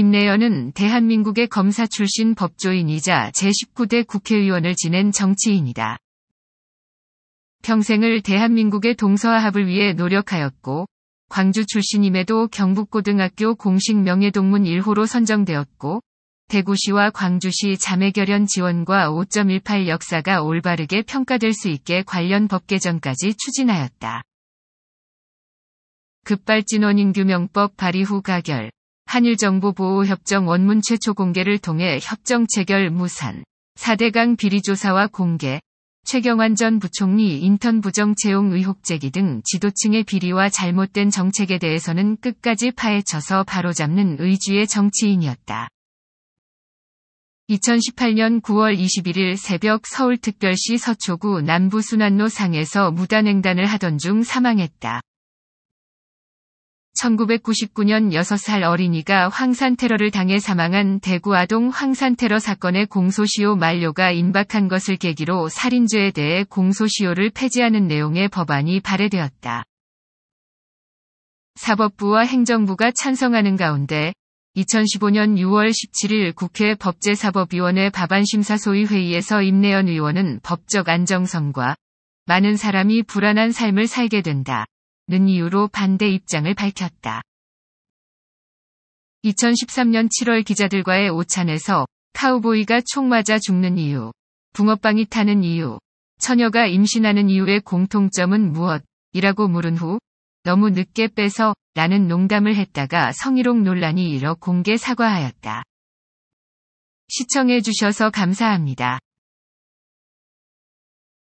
임내연은 대한민국의 검사 출신 법조인이자 제19대 국회의원을 지낸 정치인이다. 평생을 대한민국의 동서화합을 위해 노력하였고 광주 출신임에도 경북고등학교 공식 명예동문 1호로 선정되었고 대구시와 광주시 자매결연 지원과 5.18 역사가 올바르게 평가될 수 있게 관련 법 개정까지 추진하였다. 급발진원인규명법 발의 후 가결 한일정보보호협정 원문 최초 공개를 통해 협정 체결 무산, 4대강 비리조사와 공개, 최경환 전 부총리 인턴 부정 채용 의혹 제기 등 지도층의 비리와 잘못된 정책에 대해서는 끝까지 파헤쳐서 바로잡는 의지의 정치인이었다. 2018년 9월 21일 새벽 서울특별시 서초구 남부순환로 상에서 무단횡단을 하던 중 사망했다. 1999년 6살 어린이가 황산 테러를 당해 사망한 대구 아동 황산 테러 사건의 공소시효 만료가 임박한 것을 계기로 살인죄에 대해 공소시효를 폐지하는 내용의 법안이 발의되었다. 사법부와 행정부가 찬성하는 가운데 2015년 6월 17일 국회 법제사법위원회 법안심사소위 회의에서 임내연 의원은 법적 안정성과 많은 사람이 불안한 삶을 살게 된다. 는 이유로 반대 입장을 밝혔다. 2013년 7월 기자들과의 오찬에서 카우보이가 총 맞아 죽는 이유, 붕어빵이 타는 이유, 처녀가 임신하는 이유의 공통점은 무엇? 이라고 물은 후 너무 늦게 빼서 라는 농담을 했다가 성희롱 논란이 일어 공개 사과하였다. 시청해주셔서 감사합니다.